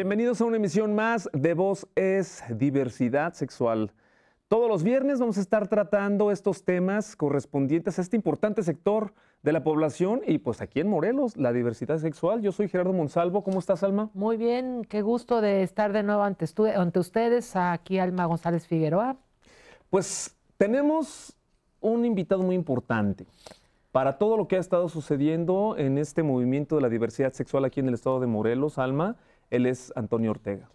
Bienvenidos a una emisión más de Voz es Diversidad Sexual. Todos los viernes vamos a estar tratando estos temas correspondientes a este importante sector de la población y pues aquí en Morelos, la diversidad sexual. Yo soy Gerardo Monsalvo, ¿cómo estás Alma? Muy bien, qué gusto de estar de nuevo ante, ustedes, aquí Alma González Figueroa. Pues tenemos un invitado muy importante para todo lo que ha estado sucediendo en este movimiento de la diversidad sexual aquí en el estado de Morelos, Alma. Él es Antonio Ortega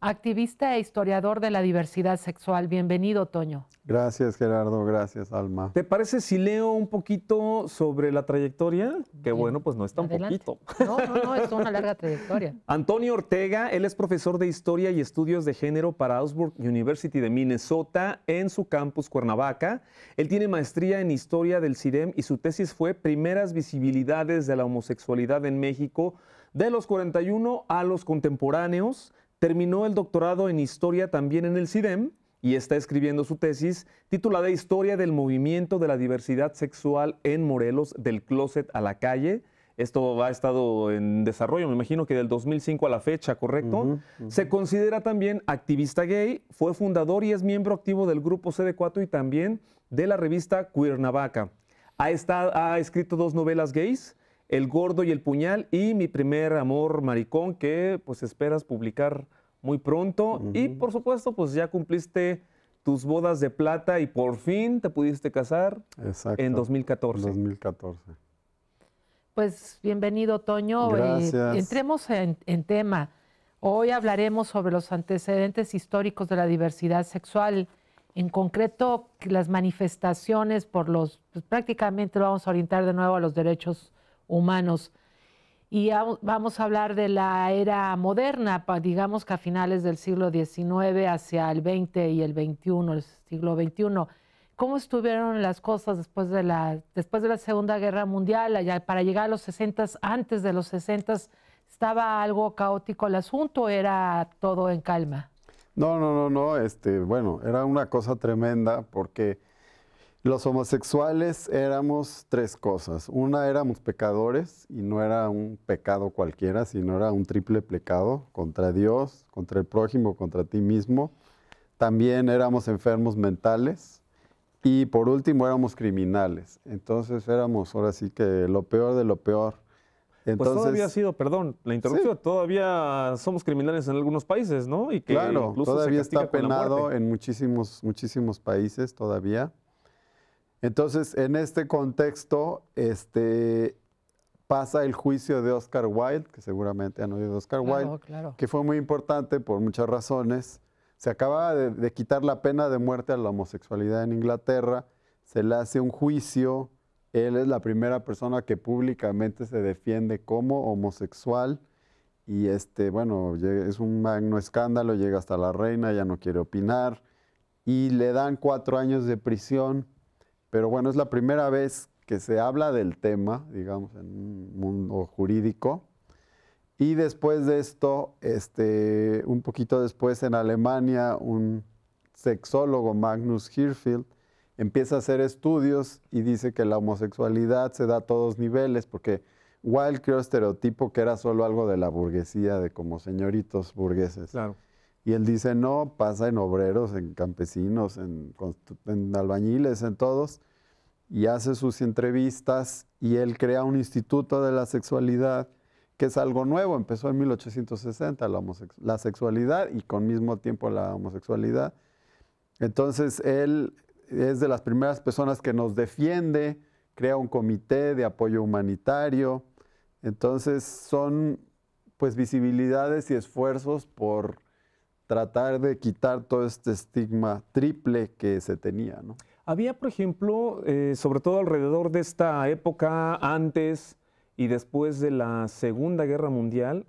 activista e historiador de la diversidad sexual. Bienvenido, Toño. Gracias, Gerardo. Gracias, Alma. ¿Te parece si leo un poquito sobre la trayectoria? Que bueno, pues no es tan poquito. No, no, no, es una larga trayectoria. Antonio Ortega, él es profesor de Historia y Estudios de Género para Augsburg University de Minnesota en su campus Cuernavaca. Él tiene maestría en Historia del CIREM y su tesis fue Primeras visibilidades de la homosexualidad en México de los 41 a los contemporáneos. Terminó el doctorado en historia también en el CIDEM y está escribiendo su tesis titulada Historia del movimiento de la diversidad sexual en Morelos del closet a la calle. Esto ha estado en desarrollo, me imagino que del 2005 a la fecha, ¿correcto? Se considera también activista gay, fue fundador y es miembro activo del grupo CD4 y también de la revista Cuernavaca. Ha, ha escrito dos novelas gays, el Gordo y el Puñal y mi primer amor maricón que pues esperas publicar muy pronto. Y por supuesto pues ya cumpliste tus bodas de plata y por fin te pudiste casar en 2014. 2014. Pues bienvenido Toño. Eh, Gracias. entremos en, tema. Hoy hablaremos sobre los antecedentes históricos de la diversidad sexual en concreto las manifestaciones por los, pues, prácticamente lo vamos a orientar de nuevo a los derechos humanos. Y vamos a hablar de la era moderna, digamos que a finales del siglo XIX hacia el XX y el XXI, el siglo XXI. ¿Cómo estuvieron las cosas después de la, después de la Segunda Guerra Mundial? para llegar a los 60, antes de los 60, ¿estaba algo caótico el asunto? o ¿Era todo en calma? No, no, no, no. Este, bueno, era una cosa tremenda porque los homosexuales éramos tres cosas. Una éramos pecadores y no era un pecado cualquiera, sino era un triple pecado contra Dios, contra el prójimo, contra ti mismo. También éramos enfermos mentales y por último éramos criminales. Entonces éramos ahora sí que lo peor de lo peor. Entonces, pues todavía ha sido, perdón, la interrupción, todavía somos criminales en algunos países, ¿no? Y claro, todavía está penado en muchísimos, muchísimos países todavía. Entonces, en este contexto, este, pasa el juicio de Oscar Wilde, que seguramente han oído Oscar Wilde, que fue muy importante por muchas razones. Se acaba de, quitar la pena de muerte a la homosexualidad en Inglaterra, se le hace un juicio, él es la primera persona que públicamente se defiende como homosexual y este, bueno, es un magno escándalo, llega hasta la reina, ya no quiere opinar y le dan cuatro años de prisión pero bueno, es la primera vez que se habla del tema, digamos, en un mundo jurídico. Y después de esto, este, un poquito después en Alemania, un sexólogo, Magnus Hirfield, empieza a hacer estudios y dice que la homosexualidad se da a todos niveles, porque Wild creó estereotipo que era solo algo de la burguesía, de como señoritos burgueses. Claro. Y él dice, no, pasa en obreros, en campesinos, en, en albañiles, en todos. Y hace sus entrevistas y él crea un instituto de la sexualidad que es algo nuevo, empezó en 1860 la, la, sexualidad y con mismo tiempo la homosexualidad. Entonces él es de las primeras personas que nos defiende, crea un comité de apoyo humanitario. Entonces son pues visibilidades y esfuerzos por tratar de quitar todo este estigma triple que se tenía. Había, por ejemplo, eh, sobre todo alrededor de esta época, antes y después de la Segunda Guerra Mundial,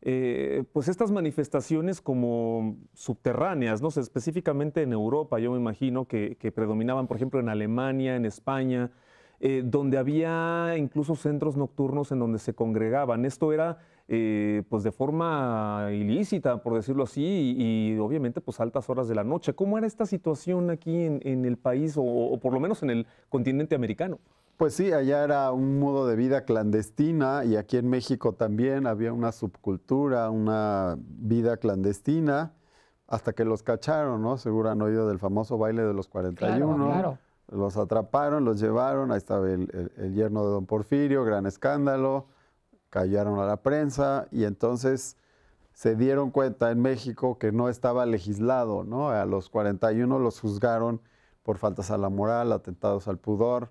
eh, pues estas manifestaciones como subterráneas, ¿no? específicamente en Europa, yo me imagino que, predominaban, por ejemplo, en Alemania, en España, eh, donde había incluso centros nocturnos en donde se congregaban. Esto era eh, pues de forma ilícita, por decirlo así, y, obviamente pues altas horas de la noche. ¿Cómo era esta situación aquí en, el país o, por lo menos en el continente americano? Pues sí, allá era un modo de vida clandestina y aquí en México también había una subcultura, una vida clandestina, hasta que los cacharon, ¿no? Seguro han oído del famoso baile de los 41. Los atraparon, los llevaron, ahí estaba el yerno de don Porfirio, gran escándalo callaron a la prensa y entonces se dieron cuenta en México que no estaba legislado, ¿no? A los 41 los juzgaron por faltas a la moral, atentados al pudor.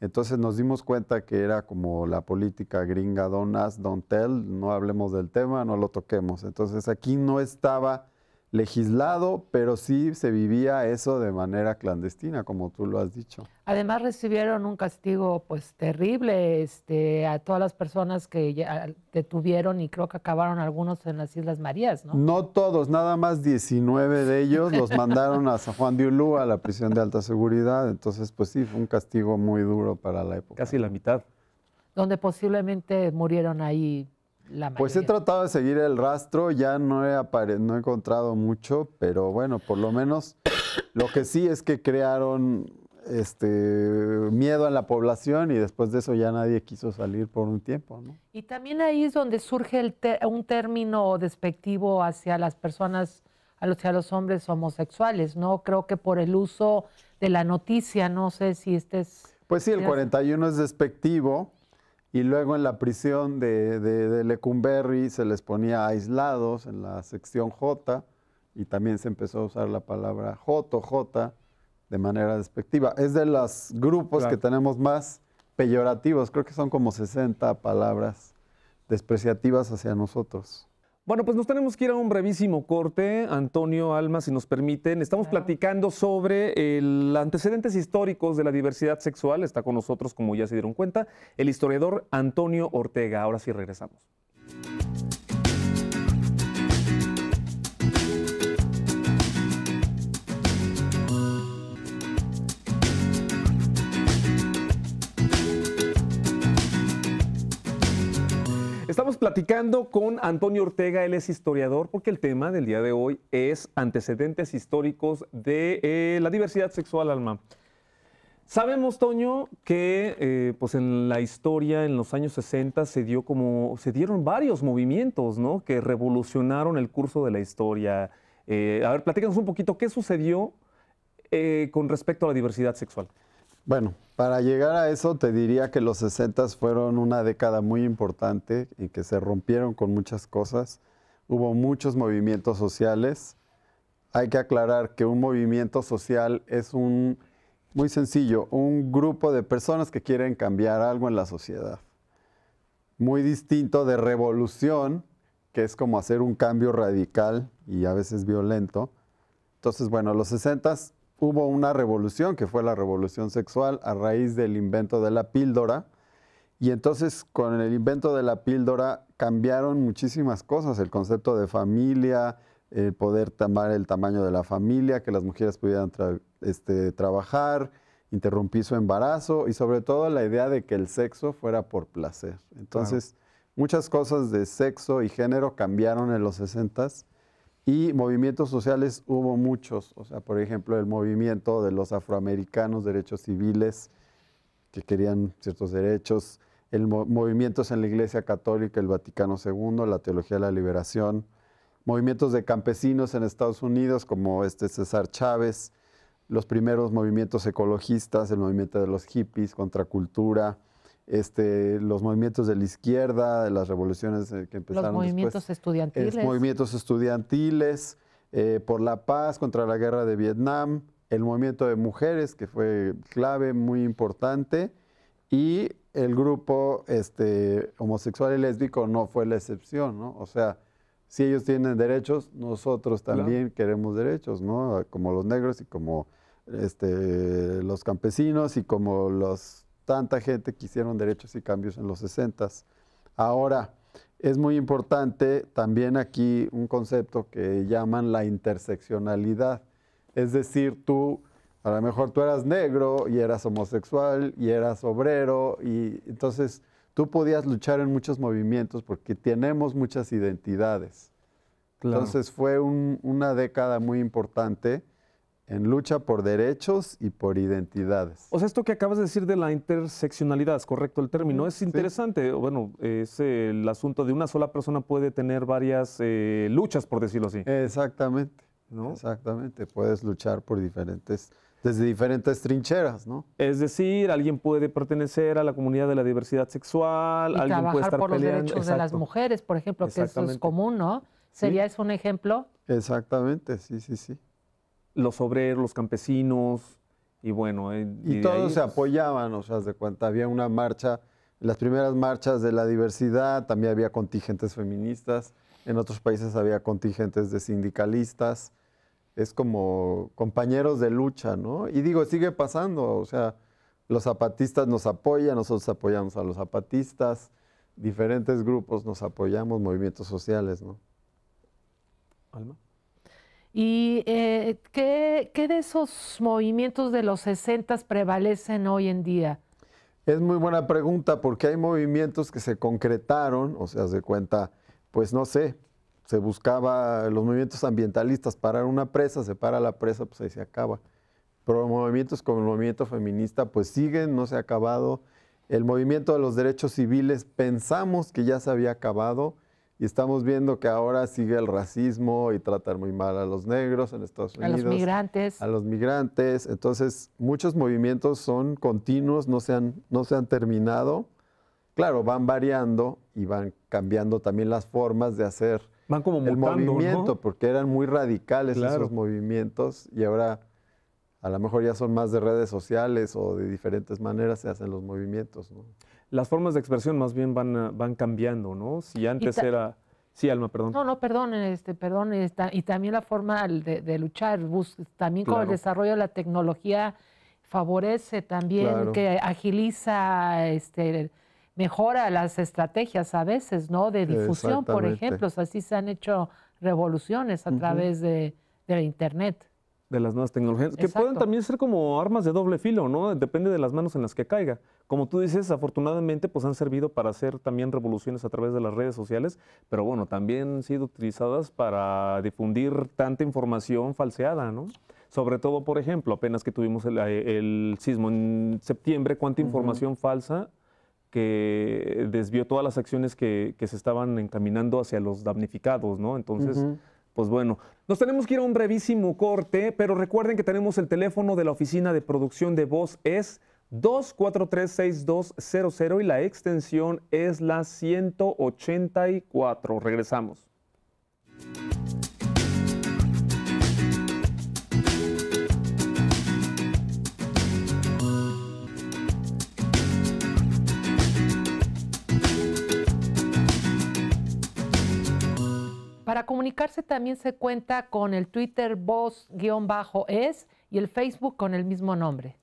Entonces nos dimos cuenta que era como la política gringa, don't don't tell, no hablemos del tema, no lo toquemos. Entonces aquí no estaba legislado, pero sí se vivía eso de manera clandestina, como tú lo has dicho. Además recibieron un castigo pues terrible este, a todas las personas que ya detuvieron y creo que acabaron algunos en las Islas Marías, ¿no? No todos, nada más 19 de ellos los mandaron a San Juan de Ulu, a la prisión de alta seguridad, entonces pues sí, fue un castigo muy duro para la época. Casi la mitad. Donde posiblemente murieron ahí pues he tratado de seguir el rastro, ya no he, no he encontrado mucho, pero bueno, por lo menos lo que sí es que crearon este miedo en la población y después de eso ya nadie quiso salir por un tiempo. ¿no? Y también ahí es donde surge el un término despectivo hacia las personas, hacia los hombres homosexuales, ¿no? Creo que por el uso de la noticia, no sé si este es... Pues sí, el 41 es despectivo y luego en la prisión de, de, Lecumberri se les ponía aislados en la sección J y también se empezó a usar la palabra J J de manera despectiva. Es de los grupos que tenemos más peyorativos, creo que son como 60 palabras despreciativas hacia nosotros. Bueno, pues nos tenemos que ir a un brevísimo corte, Antonio, Alma, si nos permiten. Estamos platicando sobre el antecedentes históricos de la diversidad sexual. Está con nosotros, como ya se dieron cuenta, el historiador Antonio Ortega. Ahora sí regresamos. Estamos platicando con Antonio Ortega, él es historiador, porque el tema del día de hoy es antecedentes históricos de eh, la diversidad sexual, Alma. Sabemos, Toño, que eh, pues en la historia, en los años 60, se, como, se dieron varios movimientos que revolucionaron el curso de la historia. Eh, a ver, platícanos un poquito qué sucedió con respecto a la diversidad sexual. Bueno, para llegar a eso te diría que los 60 fueron una década muy importante en que se rompieron con muchas cosas, hubo muchos movimientos sociales. Hay que aclarar que un movimiento social es un, muy sencillo, un grupo de personas que quieren cambiar algo en la sociedad. Muy distinto de revolución, que es como hacer un cambio radical y a veces violento. Entonces, bueno, los 60 hubo una revolución, que fue la revolución sexual, a raíz del invento de la píldora. Y entonces con el invento de la píldora cambiaron muchísimas cosas, el concepto de familia, el poder tomar el tamaño de la familia, que las mujeres pudieran este, trabajar, interrumpir su embarazo y sobre todo la idea de que el sexo fuera por placer. Entonces, muchas cosas de sexo y género cambiaron en los 60 y movimientos sociales hubo muchos, o sea, por ejemplo, el movimiento de los afroamericanos, derechos civiles, que querían ciertos derechos, el movimientos en la Iglesia Católica, el Vaticano II, la Teología de la Liberación, movimientos de campesinos en Estados Unidos, como este César Chávez, los primeros movimientos ecologistas, el movimiento de los hippies, contracultura, este, los movimientos de la izquierda, las revoluciones eh, que empezaron. Los movimientos estudiantiles. Los movimientos estudiantiles, por la paz, contra la guerra de Vietnam, el movimiento de mujeres, que fue clave, muy importante, y el grupo este, homosexual y lésbico no fue la excepción, ¿no? O sea, si ellos tienen derechos, nosotros también queremos derechos, ¿no? Como los negros y como este, los campesinos y como los tanta gente que hicieron derechos y cambios en los 60. Ahora, es muy importante también aquí un concepto que llaman la interseccionalidad. Es decir, tú, a lo mejor tú eras negro y eras homosexual y eras obrero y entonces tú podías luchar en muchos movimientos porque tenemos muchas identidades. Entonces fue una década muy importante en lucha por derechos y por identidades. O sea, esto que acabas de decir de la interseccionalidad, es correcto el término, es interesante. Bueno, es el asunto de una sola persona puede tener varias eh, luchas, por decirlo así. Exactamente, ¿no? Exactamente, puedes luchar por diferentes desde diferentes trincheras, ¿no? Es decir, alguien puede pertenecer a la comunidad de la diversidad sexual, alguien puede estar por los derechos de las mujeres, por ejemplo, que eso es común, ¿no? ¿Sería eso un ejemplo? Exactamente, sí, sí, sí los obreros, los campesinos, y bueno. Eh, y, todos se pues, apoyaban, o sea, de cuenta, había una marcha, las primeras marchas de la diversidad, también había contingentes feministas, en otros países había contingentes de sindicalistas, es como compañeros de lucha, ¿no? Y digo, sigue pasando, o sea, los zapatistas nos apoyan, nosotros apoyamos a los zapatistas, diferentes grupos nos apoyamos, movimientos sociales, ¿no? Alma. ¿Y eh, ¿qué, ¿qué, de esos movimientos de los 60 prevalecen hoy en día? Es muy buena pregunta porque hay movimientos que se concretaron, o sea, se cuenta, pues no sé, se buscaba los movimientos ambientalistas, parar una presa, se para la presa, pues ahí se acaba. Pero movimientos como el movimiento feminista, pues siguen, no se ha acabado. El movimiento de los derechos civiles, pensamos que ya se había acabado, y estamos viendo que ahora sigue el racismo y tratar muy mal a los negros en Estados Unidos. A los migrantes. A los migrantes. Entonces, muchos movimientos son continuos, no se han, no se han terminado. Claro, van variando y van cambiando también las formas de hacer van como el movimiento, porque eran muy radicales esos movimientos y ahora a lo mejor ya son más de redes sociales o de diferentes maneras se hacen los movimientos. ¿no? Las formas de expresión más bien van, van cambiando, ¿no? Si antes era... Sí, Alma, perdón. No, no, perdón, este, perdón, y también la forma de, luchar, también con el desarrollo de la tecnología favorece también, que agiliza, este, mejora las estrategias a veces, ¿no? De difusión, por ejemplo, así se han hecho revoluciones a través de, de la Internet de las nuevas tecnologías, que pueden también ser como armas de doble filo, ¿no? Depende de las manos en las que caiga. Como tú dices, afortunadamente pues han servido para hacer también revoluciones a través de las redes sociales, pero bueno, también han sido utilizadas para difundir tanta información falseada, ¿no? Sobre todo, por ejemplo, apenas que tuvimos el, eh, sismo en septiembre, cuánta información falsa que desvió todas las acciones que, se estaban encaminando hacia los damnificados, ¿no? Entonces... Pues bueno, nos tenemos que ir a un brevísimo corte, pero recuerden que tenemos el teléfono de la oficina de producción de voz es 2436200 y la extensión es la 184. Regresamos. Para comunicarse también se cuenta con el Twitter voz-es y el Facebook con el mismo nombre.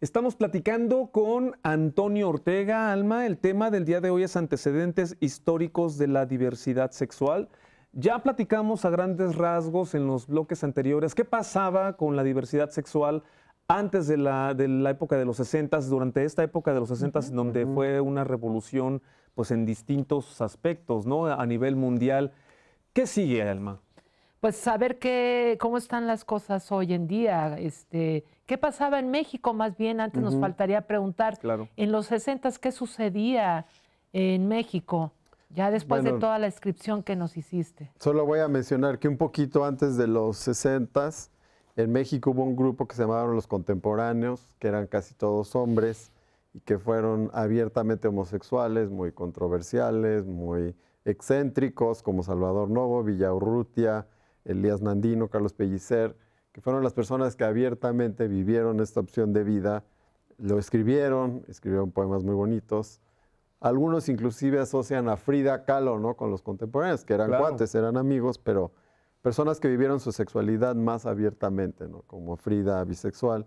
Estamos platicando con Antonio Ortega Alma. El tema del día de hoy es antecedentes históricos de la diversidad sexual. Ya platicamos a grandes rasgos en los bloques anteriores qué pasaba con la diversidad sexual antes de la, época de los 60, durante esta época de los 60, s donde fue una revolución pues, en distintos aspectos, ¿no? A nivel mundial ¿Qué sigue, Alma? Pues saber qué cómo están las cosas hoy en día. Este, ¿Qué pasaba en México más bien? Antes nos faltaría preguntar. Claro. En los 60 ¿qué sucedía en México? Ya después de toda la descripción que nos hiciste. Solo voy a mencionar que un poquito antes de los 60 en México hubo un grupo que se llamaron Los Contemporáneos, que eran casi todos hombres y que fueron abiertamente homosexuales, muy controversiales, muy excéntricos como Salvador Novo, Villaurrutia, Elías Nandino, Carlos Pellicer, que fueron las personas que abiertamente vivieron esta opción de vida, lo escribieron, escribieron poemas muy bonitos. Algunos inclusive asocian a Frida Kahlo, ¿no? Con los contemporáneos, que eran guantes, eran amigos, pero personas que vivieron su sexualidad más abiertamente, ¿no? Como Frida bisexual.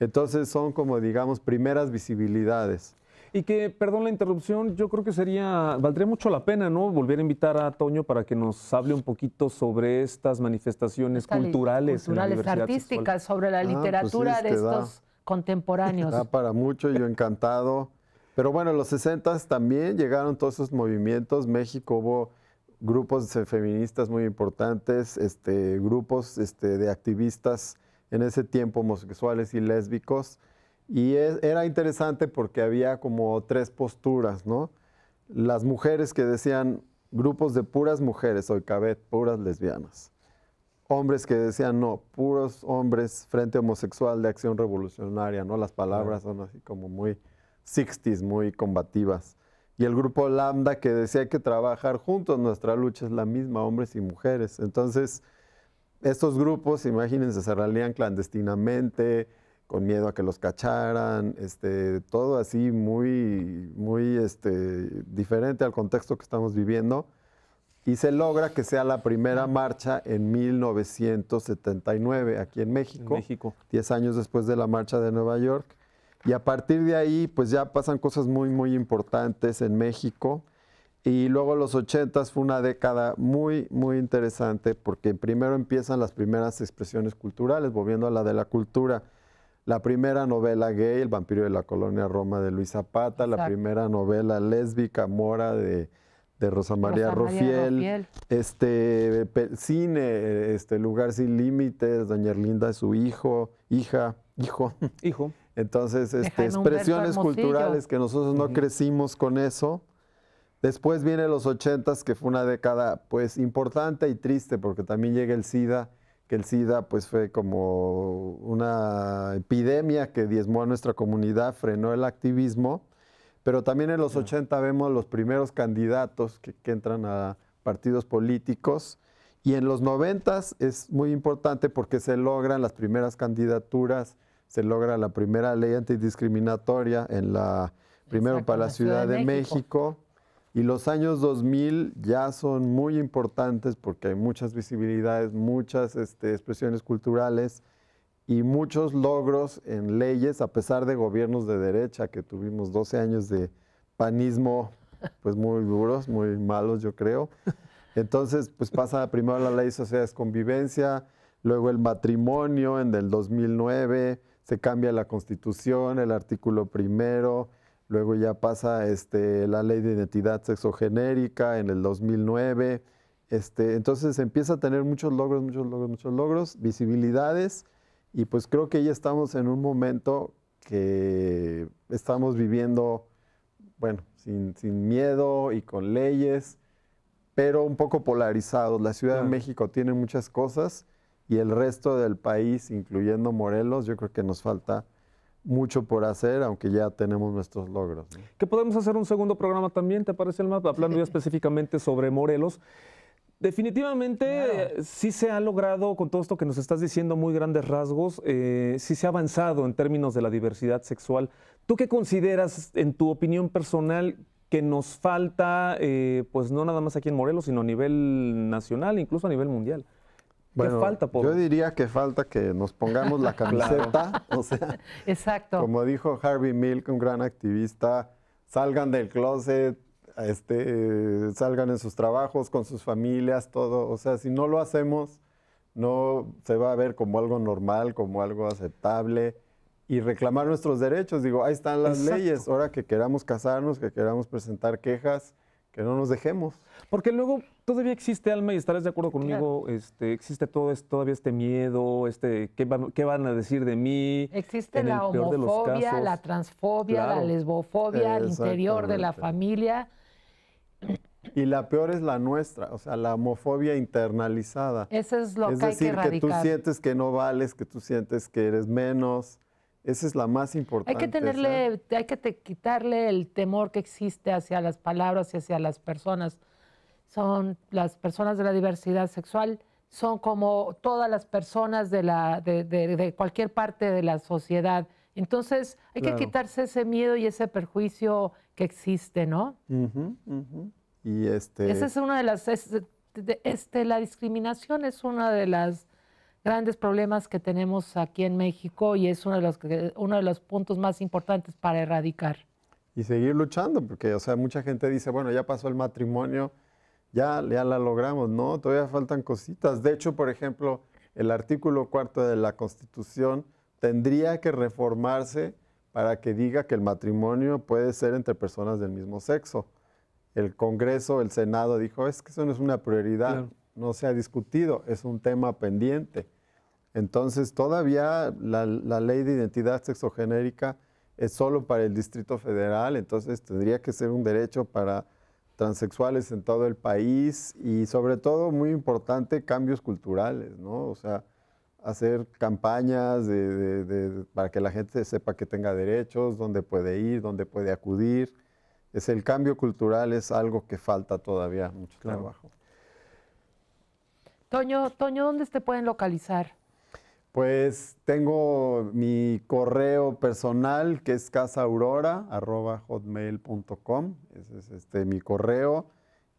Entonces son como, digamos, primeras visibilidades. Y que, perdón la interrupción, yo creo que sería, valdría mucho la pena, ¿no? Volver a invitar a Toño para que nos hable un poquito sobre estas manifestaciones culturales. Culturales, artísticas, sobre la ah, pues literatura de estos contemporáneos. para mucho, yo encantado. Pero bueno, en los 60 también llegaron todos esos movimientos. México hubo grupos feministas muy importantes, este, grupos este, de activistas en ese tiempo homosexuales y lésbicos. Y era interesante porque había como tres posturas, ¿no? Las mujeres que decían grupos de puras mujeres, hoy puras lesbianas. Hombres que decían no, puros hombres, frente homosexual de acción revolucionaria, ¿no? Las palabras son así como muy 60 muy combativas. Y el grupo Lambda que decía que trabajar juntos, nuestra lucha es la misma, hombres y mujeres. Entonces, estos grupos, imagínense, se ralían clandestinamente, con miedo a que los cacharan, este, todo así muy, muy este, diferente al contexto que estamos viviendo. Y se logra que sea la primera marcha en 1979 aquí en México, en México. 10 años después de la marcha de Nueva York. Y a partir de ahí, pues ya pasan cosas muy, muy importantes en México. Y luego los 80 fue una década muy, muy interesante porque primero empiezan las primeras expresiones culturales, volviendo a la de la cultura la primera novela gay, El vampiro de la colonia Roma de Luis Zapata, la primera novela lésbica mora de, Rosa María, Rofiel, este cine, este Lugar sin límites, Doña Erlinda su hijo, hija, hijo. Hijo. Entonces, este, expresiones culturales que nosotros no crecimos con eso. Después viene los ochentas, que fue una década pues importante y triste, porque también llega el SIDA que el SIDA pues fue como una epidemia que diezmó a nuestra comunidad, frenó el activismo, pero también en los 80 vemos los primeros candidatos que, entran a partidos políticos y en los 90 es muy importante porque se logran las primeras candidaturas, se logra la primera ley antidiscriminatoria en la primero para la Ciudad, de, México y los años 2000 ya son muy importantes porque hay muchas visibilidades, muchas este, expresiones culturales y muchos logros en leyes, a pesar de gobiernos de derecha que tuvimos 12 años de panismo, pues muy duros, muy malos yo creo. Entonces, pues pasa primero la ley de sociedades convivencia, luego el matrimonio en el 2009, se cambia la constitución, el artículo primero, Luego ya pasa este, la ley de identidad sexogenérica en el 2009. Este, entonces empieza a tener muchos logros, muchos logros, muchos logros, visibilidades. Y pues creo que ya estamos en un momento que estamos viviendo, bueno, sin, miedo y con leyes, pero un poco polarizados. La Ciudad de México tiene muchas cosas y el resto del país, incluyendo Morelos, yo creo que nos falta mucho por hacer, aunque ya tenemos nuestros logros. ¿Qué Que podemos hacer un segundo programa también, ¿te parece, el más? Hablando ya específicamente sobre Morelos. Definitivamente si eh, sí se ha logrado, con todo esto que nos estás diciendo, muy grandes rasgos, si eh, sí se ha avanzado en términos de la diversidad sexual. ¿Tú qué consideras, en tu opinión personal, que nos falta, eh, pues no nada más aquí en Morelos, sino a nivel nacional, incluso a nivel mundial? falta, Yo diría que falta que nos pongamos la camiseta, o sea, Exacto. como dijo Harvey Milk, un gran activista, salgan del closet, este, salgan en sus trabajos, con sus familias, todo. O sea, si no lo hacemos, no se va a ver como algo normal, como algo aceptable. Y reclamar nuestros derechos. Digo, ahí están las leyes. Ahora que queramos casarnos, que queramos presentar quejas, que no nos dejemos. Porque luego todavía existe, Alma, y estarás de acuerdo conmigo, este, existe todo todavía este miedo, este, ¿qué, van, qué van a decir de mí? Existe la homofobia, la transfobia, la lesbofobia al interior de la familia. Y la peor es la nuestra, o sea, la homofobia internalizada. Eso es lo que decir, hay que, erradicar. que tú sientes que no vales, que tú sientes que eres menos, esa es la más importante. Hay que tenerle, hay que quitarle el temor que existe hacia las palabras y hacia las personas. Son las personas de la diversidad sexual, son como todas las personas de, la, de, cualquier parte de la sociedad. Entonces hay que quitarse ese miedo y ese perjuicio que existe, ¿no? Y este. Esa es una de las. este, la discriminación es una de las grandes problemas que tenemos aquí en México y es uno de los, uno de los puntos más importantes para erradicar. Y seguir luchando, porque o sea, mucha gente dice, bueno, ya pasó el matrimonio, ya, ya la logramos, no, todavía faltan cositas. De hecho, por ejemplo, el artículo cuarto de la Constitución tendría que reformarse para que diga que el matrimonio puede ser entre personas del mismo sexo. El Congreso, el Senado dijo, es que eso no es una prioridad no se ha discutido, es un tema pendiente. Entonces, todavía la, ley de identidad sexogenérica es solo para el Distrito Federal, entonces tendría que ser un derecho para transexuales en todo el país y sobre todo, muy importante, cambios culturales, ¿no? O sea, hacer campañas para que la gente sepa que tenga derechos, dónde puede ir, dónde puede acudir. Es el cambio cultural es algo que falta todavía mucho trabajo. Toño, Toño, ¿dónde te pueden localizar? Pues tengo mi correo personal que es casaaurora.hotmail.com, ese es este, mi correo,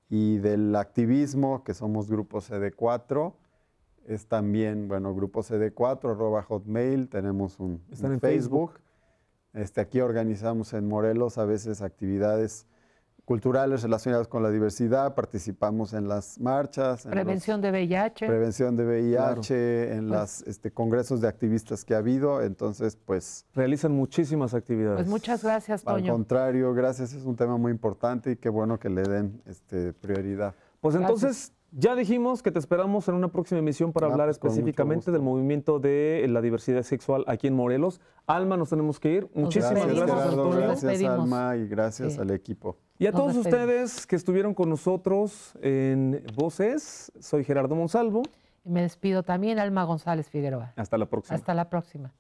y del activismo, que somos Grupo CD4, es también, bueno, Grupo CD4, tenemos un, Facebook. Facebook. Este, aquí organizamos en Morelos a veces actividades culturales relacionadas con la diversidad, participamos en las marchas. prevención de VIH. Prevención de VIH, en los pues este, congresos de activistas que ha habido, entonces pues... Realizan muchísimas actividades. Pues muchas gracias, Toño. Al contrario, gracias, es un tema muy importante y qué bueno que le den este, prioridad. Pues entonces, ya dijimos que te esperamos en una próxima emisión para ah, hablar pues, específicamente del movimiento de la diversidad sexual aquí en Morelos. Alma, nos tenemos que ir. Muchísimas gracias, Gracias, Alma, y gracias al equipo. Y a todos ustedes que estuvieron con nosotros en Voces, soy Gerardo Monsalvo. Y me despido también, Alma González Figueroa. Hasta la próxima. Hasta la próxima.